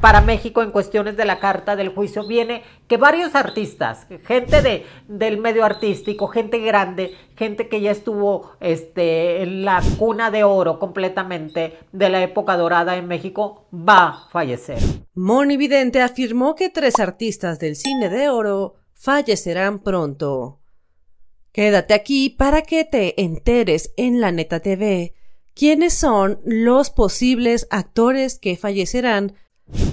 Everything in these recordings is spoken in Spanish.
para México en cuestiones de la carta del juicio viene que varios artistas, gente de, del medio artístico, gente grande, gente que ya estuvo este, en la cuna de oro completamente de la época dorada en México, va a fallecer. Moni Vidente afirmó que tres artistas del cine de oro fallecerán pronto. Quédate aquí para que te enteres en la Neta TV quiénes son los posibles actores que fallecerán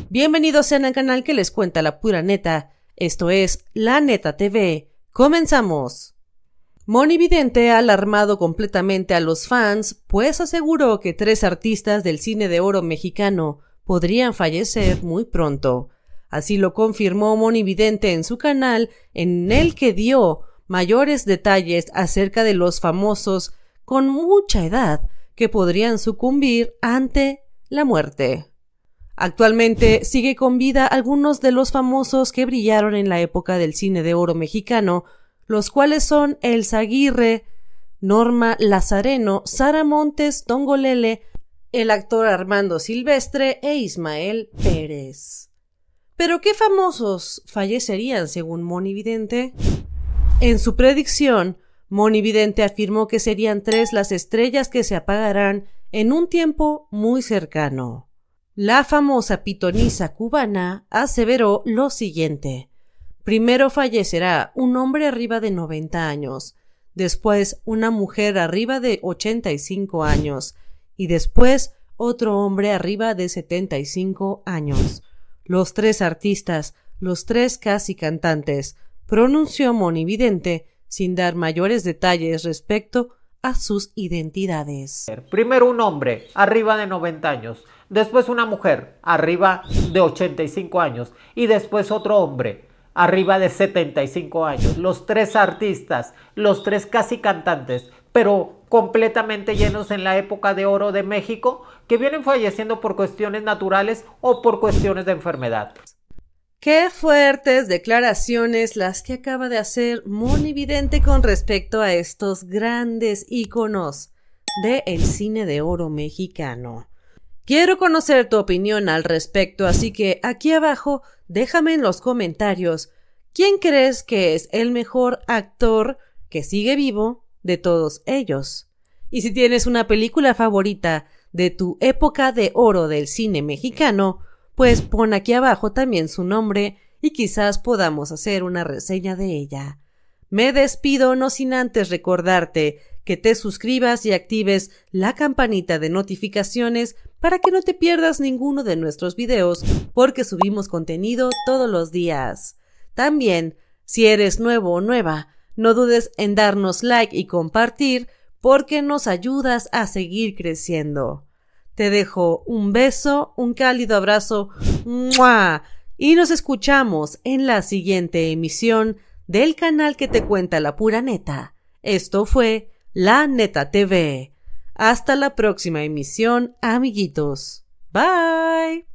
Bienvenidos sean al canal que les cuenta la pura neta. Esto es La Neta TV. Comenzamos. Moni Vidente ha alarmado completamente a los fans, pues aseguró que tres artistas del cine de oro mexicano podrían fallecer muy pronto. Así lo confirmó Moni Vidente en su canal, en el que dio mayores detalles acerca de los famosos con mucha edad que podrían sucumbir ante la muerte. Actualmente sigue con vida algunos de los famosos que brillaron en la época del cine de oro mexicano, los cuales son El Aguirre, Norma Lazareno, Sara Montes, Don Golele, el actor Armando Silvestre e Ismael Pérez. Pero ¿qué famosos fallecerían según Monividente? En su predicción, Monividente afirmó que serían tres las estrellas que se apagarán en un tiempo muy cercano. La famosa pitonisa cubana aseveró lo siguiente. Primero fallecerá un hombre arriba de 90 años, después una mujer arriba de 85 años y después otro hombre arriba de 75 años. Los tres artistas, los tres casi cantantes, pronunció Monividente sin dar mayores detalles respecto sus identidades. Primero un hombre, arriba de 90 años, después una mujer, arriba de 85 años, y después otro hombre, arriba de 75 años. Los tres artistas, los tres casi cantantes, pero completamente llenos en la época de oro de México, que vienen falleciendo por cuestiones naturales o por cuestiones de enfermedad. Qué fuertes declaraciones las que acaba de hacer Moni Vidente con respecto a estos grandes íconos de el cine de oro mexicano. Quiero conocer tu opinión al respecto, así que aquí abajo déjame en los comentarios quién crees que es el mejor actor que sigue vivo de todos ellos. Y si tienes una película favorita de tu época de oro del cine mexicano, pues pon aquí abajo también su nombre y quizás podamos hacer una reseña de ella. Me despido no sin antes recordarte que te suscribas y actives la campanita de notificaciones para que no te pierdas ninguno de nuestros videos porque subimos contenido todos los días. También, si eres nuevo o nueva, no dudes en darnos like y compartir porque nos ayudas a seguir creciendo. Te dejo un beso, un cálido abrazo y nos escuchamos en la siguiente emisión del canal que te cuenta la pura neta. Esto fue La Neta TV. Hasta la próxima emisión, amiguitos. Bye.